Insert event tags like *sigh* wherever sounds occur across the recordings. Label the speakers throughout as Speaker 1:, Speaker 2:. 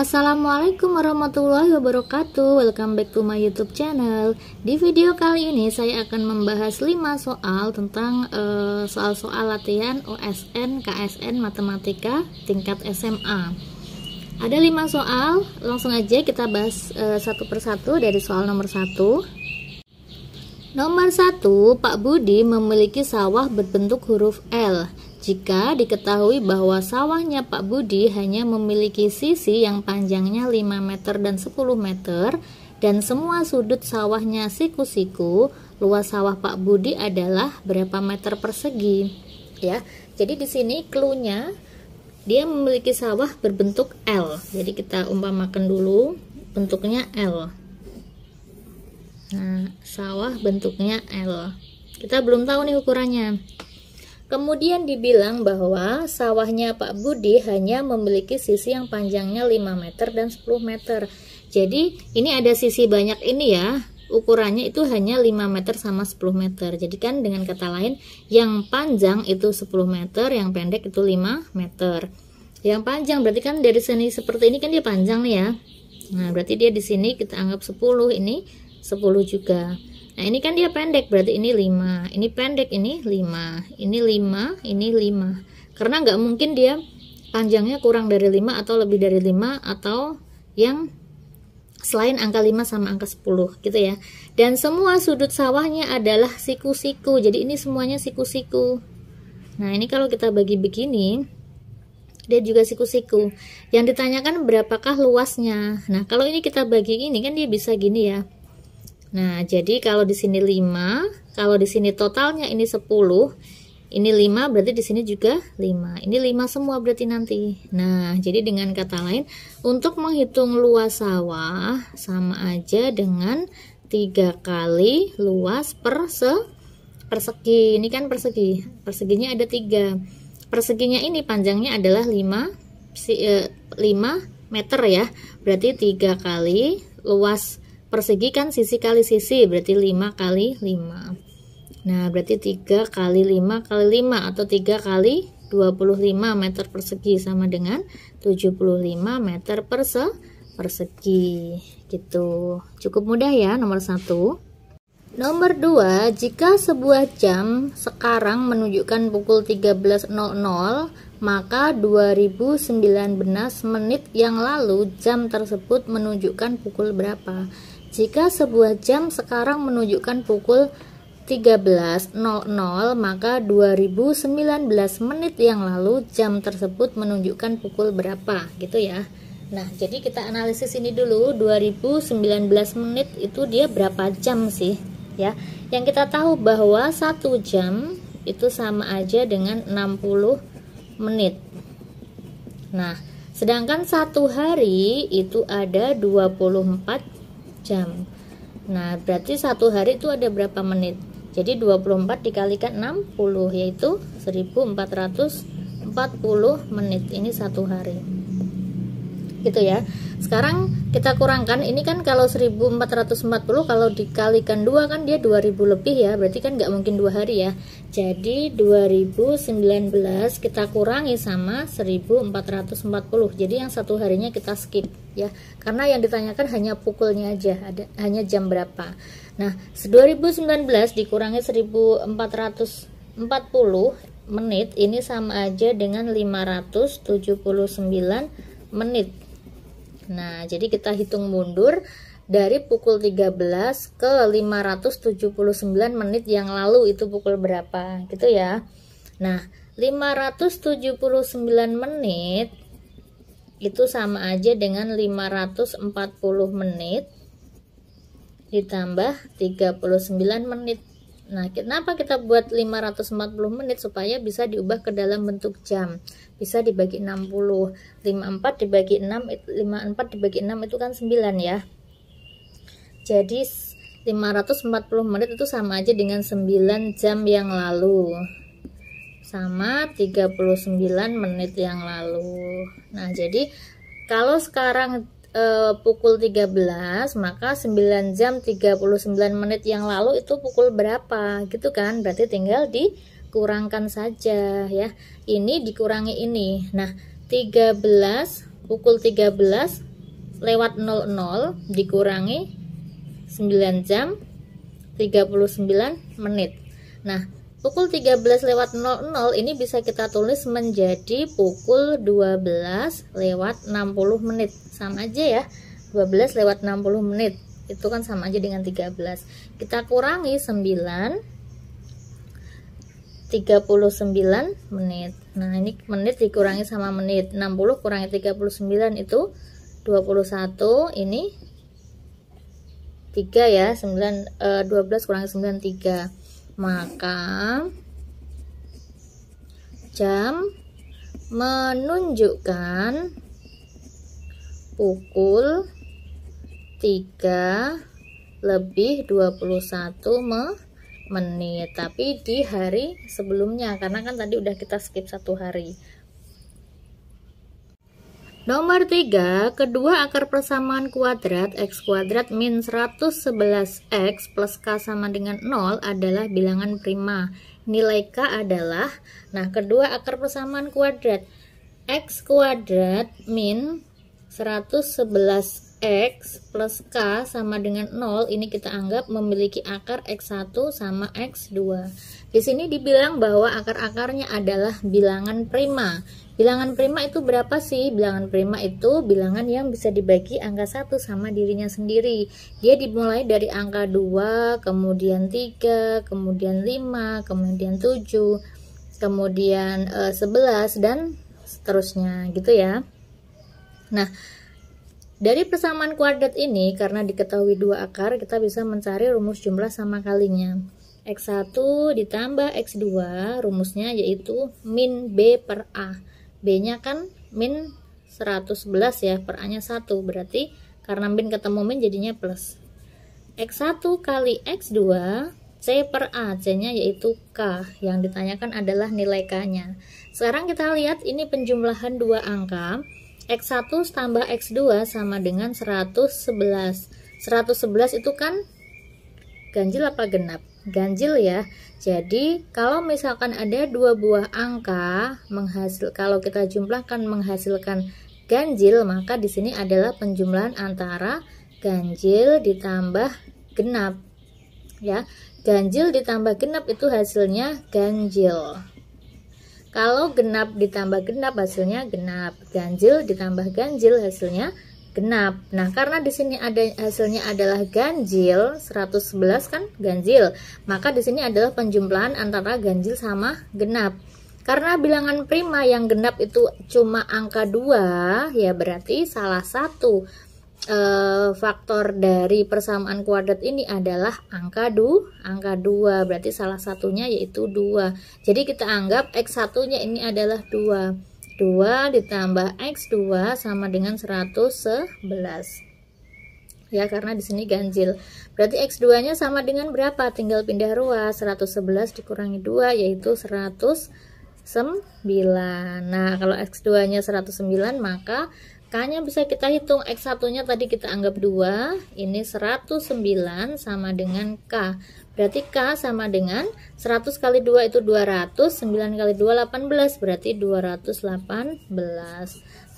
Speaker 1: Assalamualaikum warahmatullahi wabarakatuh Welcome back to my youtube channel Di video kali ini saya akan membahas 5 soal tentang eh, soal-soal uh, latihan OSN, KSN, Matematika tingkat SMA Ada 5 soal, langsung aja kita bahas uh, satu persatu dari soal nomor 1 Nomor 1, Pak Budi memiliki sawah berbentuk huruf L jika diketahui bahwa sawahnya Pak Budi hanya memiliki sisi yang panjangnya 5 meter dan 10 meter, dan semua sudut sawahnya siku-siku, luas sawah Pak Budi adalah berapa meter persegi? Ya, jadi di sini klunya dia memiliki sawah berbentuk L. Jadi kita umpamakan dulu bentuknya L. Nah, sawah bentuknya L. Kita belum tahu nih ukurannya. Kemudian dibilang bahwa sawahnya Pak Budi hanya memiliki sisi yang panjangnya 5 meter dan 10 meter. Jadi ini ada sisi banyak ini ya, ukurannya itu hanya 5 meter sama 10 meter. Jadi kan dengan kata lain yang panjang itu 10 meter, yang pendek itu 5 meter. Yang panjang berarti kan dari sini seperti ini kan dia panjang nih ya. Nah, berarti dia di sini kita anggap 10 ini 10 juga. Nah, ini kan dia pendek, berarti ini 5. Ini pendek, ini 5. Ini 5, ini 5. Karena nggak mungkin dia panjangnya kurang dari 5 atau lebih dari 5 atau yang selain angka 5 sama angka 10 gitu ya. Dan semua sudut sawahnya adalah siku-siku. Jadi ini semuanya siku-siku. Nah, ini kalau kita bagi begini, dia juga siku-siku. Yang ditanyakan berapakah luasnya. Nah, kalau ini kita bagi ini kan dia bisa gini ya. Nah, jadi kalau di sini 5, kalau di sini totalnya ini 10, ini 5 berarti di sini juga 5. Ini 5 semua berarti nanti. Nah, jadi dengan kata lain untuk menghitung luas sawah sama aja dengan 3 kali luas per se persegi. Ini kan persegi. Perseginya ada 3. Perseginya ini panjangnya adalah 5 5 eh, meter ya. Berarti 3 kali luas persegi kan sisi kali sisi berarti 5 kali 5 nah berarti 3 kali 5 kali 5 atau 3 kali 25 meter persegi sama dengan 75 meter perse persegi gitu cukup mudah ya nomor satu Nomor 2, jika sebuah jam sekarang menunjukkan pukul 13.00, maka 2019 menit yang lalu jam tersebut menunjukkan pukul berapa? Jika sebuah jam sekarang menunjukkan pukul 13.00, maka 2019 menit yang lalu jam tersebut menunjukkan pukul berapa, gitu ya. Nah, jadi kita analisis ini dulu 2019 menit itu dia berapa jam sih, ya. Yang kita tahu bahwa satu jam itu sama aja dengan 60 menit. Nah, sedangkan satu hari itu ada 24 jam nah berarti satu hari itu ada berapa menit jadi 24 dikalikan 60 yaitu 1440 menit ini satu hari gitu ya sekarang kita kurangkan ini kan kalau 1440 kalau dikalikan 2 kan dia 2000 lebih ya berarti kan nggak mungkin dua hari ya jadi 2019 kita kurangi sama 1440. Jadi yang satu harinya kita skip ya. Karena yang ditanyakan hanya pukulnya aja, ada hanya jam berapa. Nah, 2019 dikurangi 1440 menit ini sama aja dengan 579 menit. Nah, jadi kita hitung mundur dari pukul 13 ke 579 menit yang lalu itu pukul berapa gitu ya nah 579 menit itu sama aja dengan 540 menit ditambah 39 menit Nah, kenapa kita buat 540 menit supaya bisa diubah ke dalam bentuk jam? Bisa dibagi 60. 54 dibagi 6 54 dibagi 6 itu kan 9 ya jadi 540 menit itu sama aja dengan 9 jam yang lalu sama 39 menit yang lalu nah jadi kalau sekarang e, pukul 13 maka 9 jam 39 menit yang lalu itu pukul berapa gitu kan berarti tinggal dikurangkan saja ya ini dikurangi ini nah 13 pukul 13 lewat 00 dikurangi 9 jam 39 menit nah pukul 13 lewat 00 ini bisa kita tulis menjadi pukul 12 lewat 60 menit sama aja ya 12 lewat 60 menit itu kan sama aja dengan 13 kita kurangi 9 39 menit nah ini menit dikurangi sama menit 60 kurangi 39 itu 21 ini 3 ya 9 eh, 12 kurang 9 3 maka jam menunjukkan pukul 3 lebih 21 menit tapi di hari sebelumnya karena kan tadi udah kita skip satu hari Nomor 3, kedua akar persamaan kuadrat x kuadrat min 111x plus k sama dengan 0 adalah bilangan prima. Nilai k adalah, nah kedua akar persamaan kuadrat x kuadrat min 111 X plus K sama dengan 0 ini kita anggap memiliki akar X1 sama X2. Di sini dibilang bahwa akar-akarnya adalah bilangan prima. Bilangan prima itu berapa sih? Bilangan prima itu bilangan yang bisa dibagi angka 1 sama dirinya sendiri. Dia dimulai dari angka 2, kemudian 3, kemudian 5, kemudian 7, kemudian 11, eh, dan seterusnya gitu ya. Nah, dari persamaan kuadrat ini, karena diketahui dua akar, kita bisa mencari rumus jumlah sama kalinya. X1 ditambah X2, rumusnya yaitu min B per A. B-nya kan min 111 ya, per A-nya 1. Berarti karena min ketemu min jadinya plus. X1 kali X2 C per A, C-nya yaitu K, yang ditanyakan adalah nilai K-nya. Sekarang kita lihat ini penjumlahan dua angka, X1 tambah X2 sama dengan 111 111 itu kan ganjil apa genap? ganjil ya. Jadi, kalau misalkan ada dua buah angka menghasil kalau kita jumlahkan menghasilkan ganjil, maka di sini adalah penjumlahan antara ganjil ditambah genap. Ya, ganjil ditambah genap itu hasilnya ganjil. Kalau genap ditambah genap hasilnya genap, ganjil ditambah ganjil hasilnya genap. Nah, karena di sini ada hasilnya adalah ganjil 111 kan ganjil, maka di sini adalah penjumlahan antara ganjil sama genap. Karena bilangan prima yang genap itu cuma angka 2, ya berarti salah satu e, faktor dari persamaan kuadrat ini adalah angka 2, angka 2 berarti salah satunya yaitu 2. Jadi kita anggap x1-nya ini adalah 2. 2 ditambah x2 sama dengan 111. Ya, karena di sini ganjil. Berarti x2-nya sama dengan berapa? Tinggal pindah ruas. 111 dikurangi 2 yaitu 109. Nah, kalau x2-nya 109 maka K-nya bisa kita hitung X1-nya tadi kita anggap 2, ini 109 sama dengan K. Berarti K sama dengan 100 kali 2 itu 200, 9 kali 2 18, berarti 218.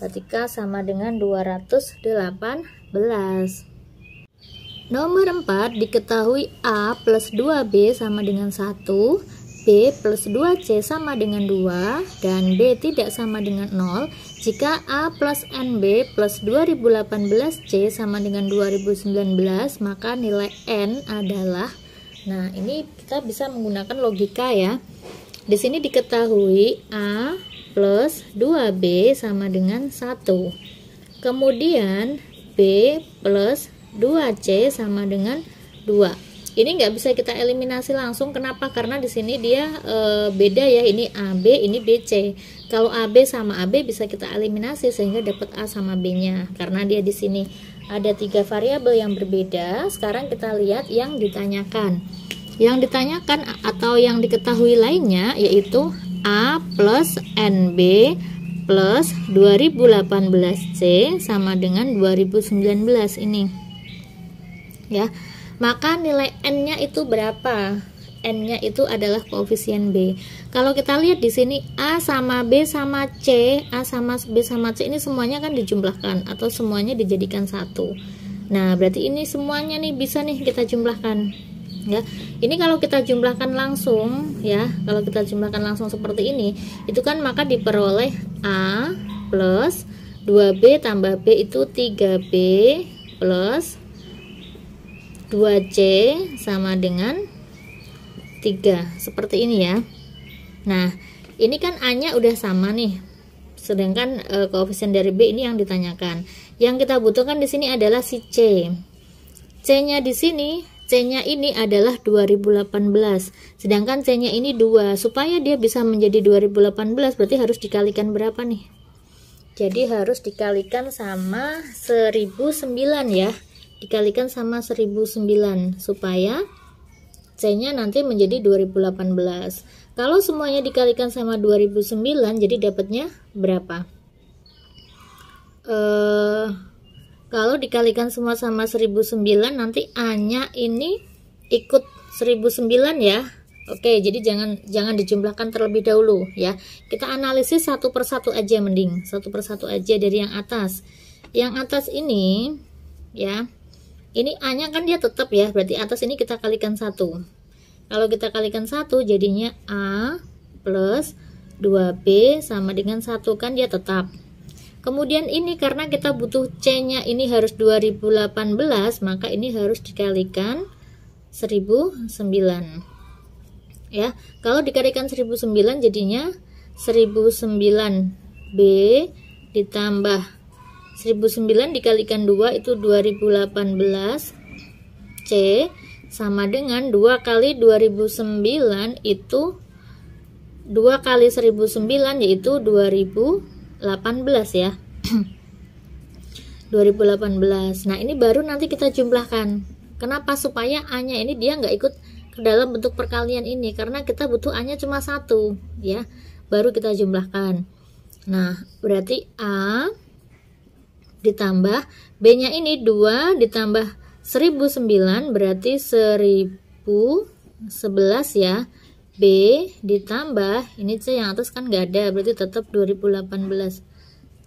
Speaker 1: Berarti K sama dengan 218. Nomor 4 diketahui A plus 2B sama dengan 1 B plus 2C sama dengan 2 dan B tidak sama dengan 0 jika A plus NB plus 2018C sama dengan 2019 maka nilai N adalah nah ini kita bisa menggunakan logika ya di sini diketahui A plus 2B sama dengan 1 kemudian B plus 2C sama dengan 2 ini nggak bisa kita eliminasi langsung kenapa karena di sini dia e, beda ya ini AB ini BC kalau AB sama AB bisa kita eliminasi sehingga dapat A sama B nya karena dia di sini ada tiga variabel yang berbeda sekarang kita lihat yang ditanyakan yang ditanyakan atau yang diketahui lainnya yaitu A plus NB plus 2018C sama dengan 2019 ini ya maka nilai n-nya itu berapa? n-nya itu adalah koefisien b. Kalau kita lihat di sini a sama b sama c, a sama b sama c ini semuanya kan dijumlahkan atau semuanya dijadikan satu. Nah, berarti ini semuanya nih bisa nih kita jumlahkan. Ya. Ini kalau kita jumlahkan langsung ya, kalau kita jumlahkan langsung seperti ini, itu kan maka diperoleh a plus 2b tambah b itu 3b plus 2C sama dengan 3 seperti ini ya nah ini kan A nya udah sama nih sedangkan e, koefisien dari B ini yang ditanyakan yang kita butuhkan di sini adalah si C C nya di sini C nya ini adalah 2018 sedangkan C nya ini 2 supaya dia bisa menjadi 2018 berarti harus dikalikan berapa nih jadi harus dikalikan sama 1009 ya dikalikan sama 1009 supaya C-nya nanti menjadi 2018. Kalau semuanya dikalikan sama 2009 jadi dapatnya berapa? Eh kalau dikalikan semua sama 1009 nanti A-nya ini ikut 1009 ya. Oke, jadi jangan jangan dijumlahkan terlebih dahulu ya. Kita analisis satu persatu aja mending, satu persatu aja dari yang atas. Yang atas ini ya ini A-nya kan dia tetap ya, berarti atas ini kita kalikan satu. Kalau kita kalikan satu, jadinya A plus 2B sama dengan satu kan dia tetap. Kemudian ini karena kita butuh C-nya ini harus 2018, maka ini harus dikalikan 1009. Ya, kalau dikalikan 1009 jadinya 1009B ditambah 1009 dikalikan 2 itu 2018 C sama dengan 2 kali 2009 itu 2 kali 1009 yaitu 2018 ya 2018 *clears throat* nah ini baru nanti kita jumlahkan kenapa supaya A nya ini dia nggak ikut ke dalam bentuk perkalian ini karena kita butuh A nya cuma satu ya baru kita jumlahkan nah berarti A ditambah B-nya ini 2 ditambah 1009 berarti 1011 ya. B ditambah ini C yang atas kan enggak ada berarti tetap 2018.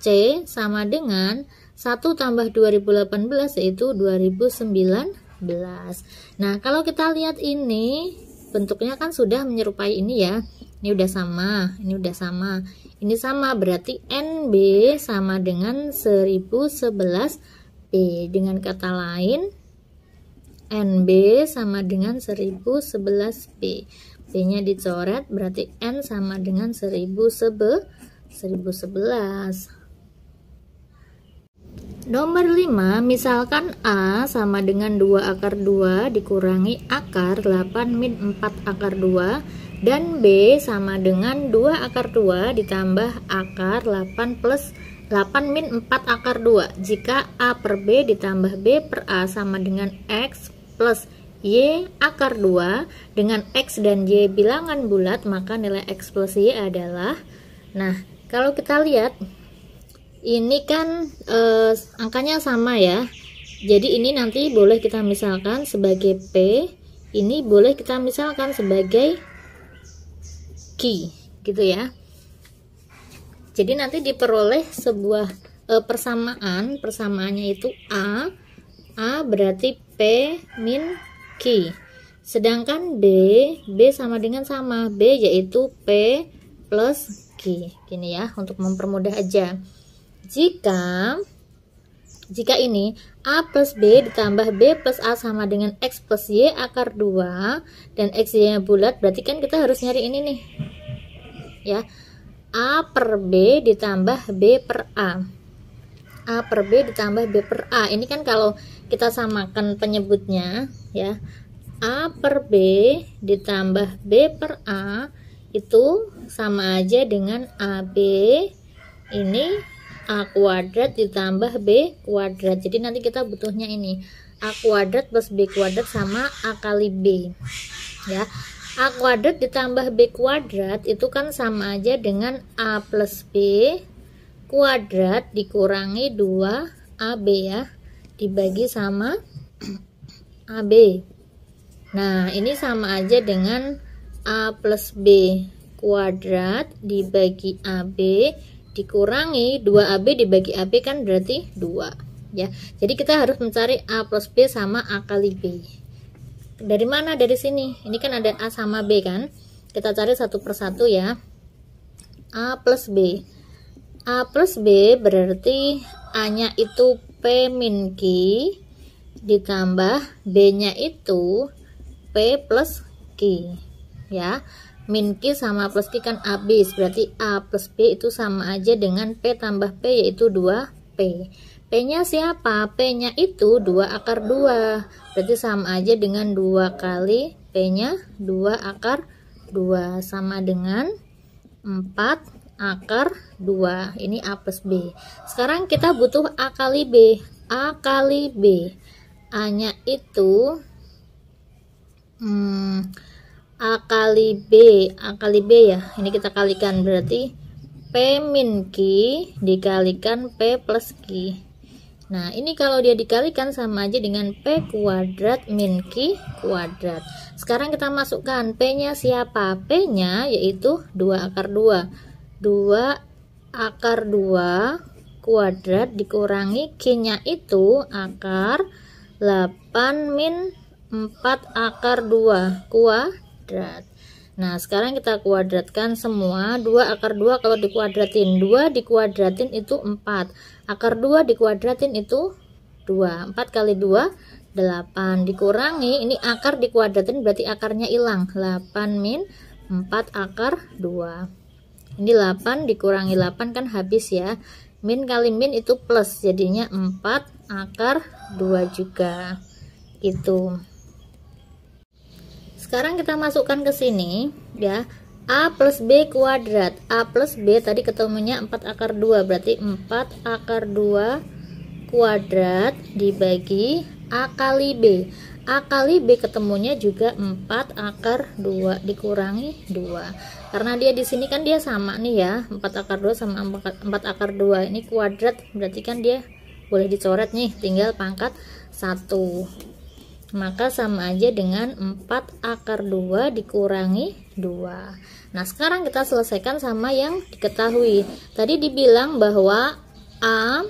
Speaker 1: C sama dengan 1 tambah 2018 yaitu 2019. Nah, kalau kita lihat ini bentuknya kan sudah menyerupai ini ya ini udah sama ini udah sama ini sama berarti NB sama dengan 1011 P dengan kata lain NB sama dengan 1011 P P nya dicoret berarti N sama dengan 1011 Nomor 5, misalkan A sama dengan 2 akar 2 dikurangi akar 8 min 4 akar 2 dan B sama dengan 2 akar 2 ditambah akar 8 plus 8 min 4 akar 2 jika A per B ditambah B per A sama dengan X plus Y akar 2 dengan X dan Y bilangan bulat maka nilai X plus Y adalah nah kalau kita lihat ini kan eh, angkanya sama ya jadi ini nanti boleh kita misalkan sebagai P ini boleh kita misalkan sebagai key gitu ya jadi nanti diperoleh sebuah e, persamaan persamaannya itu A A berarti P min Q sedangkan B B sama dengan sama B yaitu P plus Q gini ya untuk mempermudah aja jika jika ini A plus B ditambah B plus A sama dengan X plus Y akar 2 dan X Y nya bulat berarti kan kita harus nyari ini nih ya A per B ditambah B per A A per B ditambah B per A ini kan kalau kita samakan penyebutnya ya A per B ditambah B per A itu sama aja dengan AB ini A kuadrat ditambah B kuadrat jadi nanti kita butuhnya ini A kuadrat plus B kuadrat sama A kali B ya A kuadrat ditambah B kuadrat itu kan sama aja dengan A plus B kuadrat dikurangi 2AB ya dibagi sama AB nah ini sama aja dengan A plus B kuadrat dibagi AB dikurangi 2AB dibagi AB kan berarti 2 ya. Jadi kita harus mencari A plus B sama A kali B. Dari mana? Dari sini. Ini kan ada A sama B kan. Kita cari satu persatu ya. A plus B. A plus B berarti A-nya itu P min Q ditambah B-nya itu P plus Q ya Min Q sama plus Q kan abis berarti A plus B itu sama aja dengan P tambah P yaitu 2P. P-nya siapa? P-nya itu 2 akar 2, berarti sama aja dengan 2 kali P-nya 2 akar 2, sama dengan 4 akar 2, ini A plus B. Sekarang kita butuh A kali B, A kali B. A-nya itu... Hmm, A kali B A kali B ya ini kita kalikan berarti P min Q dikalikan P plus Q nah ini kalau dia dikalikan sama aja dengan P kuadrat min Q kuadrat sekarang kita masukkan P nya siapa? P nya yaitu 2 akar 2 2 akar 2 kuadrat dikurangi Q nya itu akar 8 min 4 akar 2 kuadrat kuadrat Nah, sekarang kita kuadratkan semua. 2 akar 2 kalau dikuadratin. 2 dikuadratin itu 4. Akar 2 dikuadratin itu 2. 4 kali 2, 8. Dikurangi, ini akar dikuadratin berarti akarnya hilang. 8 min 4 akar 2. Ini 8 dikurangi 8 kan habis ya. Min kali min itu plus, jadinya 4 akar 2 juga. Gitu. Sekarang kita masukkan ke sini ya. A plus B kuadrat A plus B tadi ketemunya 4 akar 2 Berarti 4 akar 2 kuadrat dibagi A kali B A kali B ketemunya juga 4 akar 2 dikurangi 2 Karena dia di sini kan dia sama nih ya 4 akar 2 sama 4 akar 2 Ini kuadrat berarti kan dia boleh dicoret nih tinggal pangkat 1 maka sama aja dengan 4 akar 2 dikurangi 2 nah sekarang kita selesaikan sama yang diketahui tadi dibilang bahwa A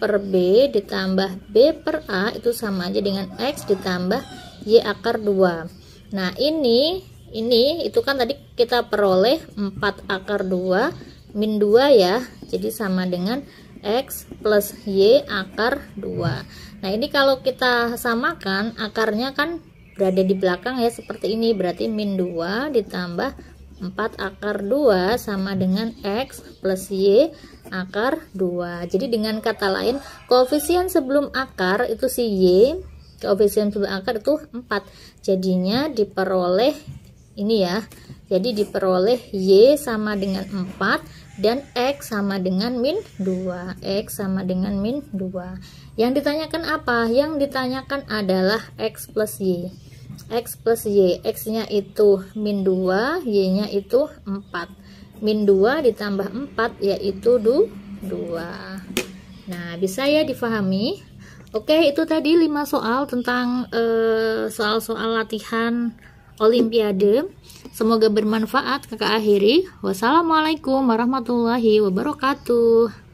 Speaker 1: per B ditambah B per A itu sama aja dengan X ditambah Y akar 2 nah ini ini itu kan tadi kita peroleh 4 akar 2 min 2 ya jadi sama dengan X plus Y akar 2 Nah ini kalau kita samakan akarnya kan berada di belakang ya seperti ini berarti min 2 ditambah 4 akar 2 sama dengan X plus Y akar 2 Jadi dengan kata lain koefisien sebelum akar itu si Y koefisien sebelum akar itu 4 Jadinya diperoleh ini ya jadi diperoleh Y sama dengan 4 dan X sama dengan min 2 X sama dengan min 2 yang ditanyakan apa? yang ditanyakan adalah X plus Y X plus Y X nya itu min 2 Y nya itu 4 min 2 ditambah 4 yaitu 2 nah bisa ya difahami oke itu tadi 5 soal tentang eh, soal-soal eh, latihan olimpiade Semoga bermanfaat kakak akhiri. Wassalamualaikum warahmatullahi wabarakatuh.